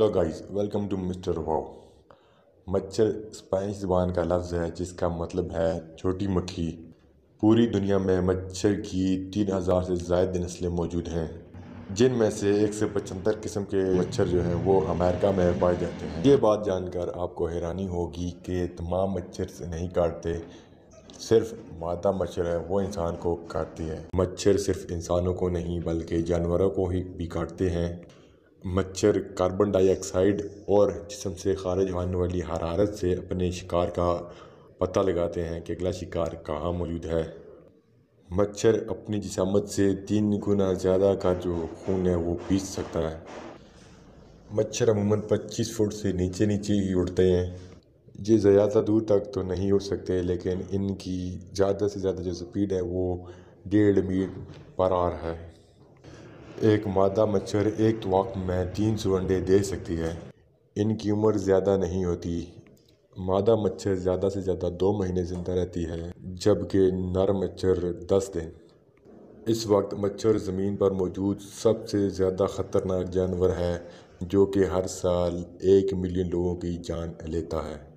hello guys welcome to mister wow मच्छर Spanish ज़बान का लफ्ज़ है जिसका मतलब है छोटी मक्खी पूरी दुनिया में मच्छर की तीन हज़ार से ज़ायद नस्लें मौजूद हैं जिनमें से एक से पचहत्तर किस्म के मच्छर जो हैं वो अमेरिका में पाए जाते हैं ये बात जानकर आपको हैरानी होगी कि तमाम मच्छर से नहीं काटते सिर्फ मादा मच्छर है वो इंसान को काटती है मच्छर सिर्फ इंसानों को नहीं बल्कि जानवरों को ही भी काटते हैं मच्छर कार्बन डाइऑक्साइड और जिसम से ख़ारिज होने वाली हरारत से अपने शिकार का पता लगाते हैं कि अगला शिकार कहाँ मौजूद है मच्छर अपनी जिसामत से तीन गुना ज़्यादा का जो खून है वो पीस सकता है मच्छर अमूमन 25 फुट से नीचे नीचे ही उड़ते हैं ये ज़्यादा दूर तक तो नहीं उड़ सकते लेकिन इनकी ज़्यादा से ज़्यादा जो स्पीड है वो डेढ़ मीट पर आर है एक मादा मच्छर एक वक्त में तीन सौ अंडे दे सकती है इनकी उम्र ज़्यादा नहीं होती मादा मच्छर ज़्यादा से ज़्यादा दो महीने ज़िंदा रहती है जबकि नर मच्छर दस दिन इस वक्त मच्छर ज़मीन पर मौजूद सबसे ज़्यादा ख़तरनाक जानवर है जो कि हर साल एक मिलियन लोगों की जान लेता है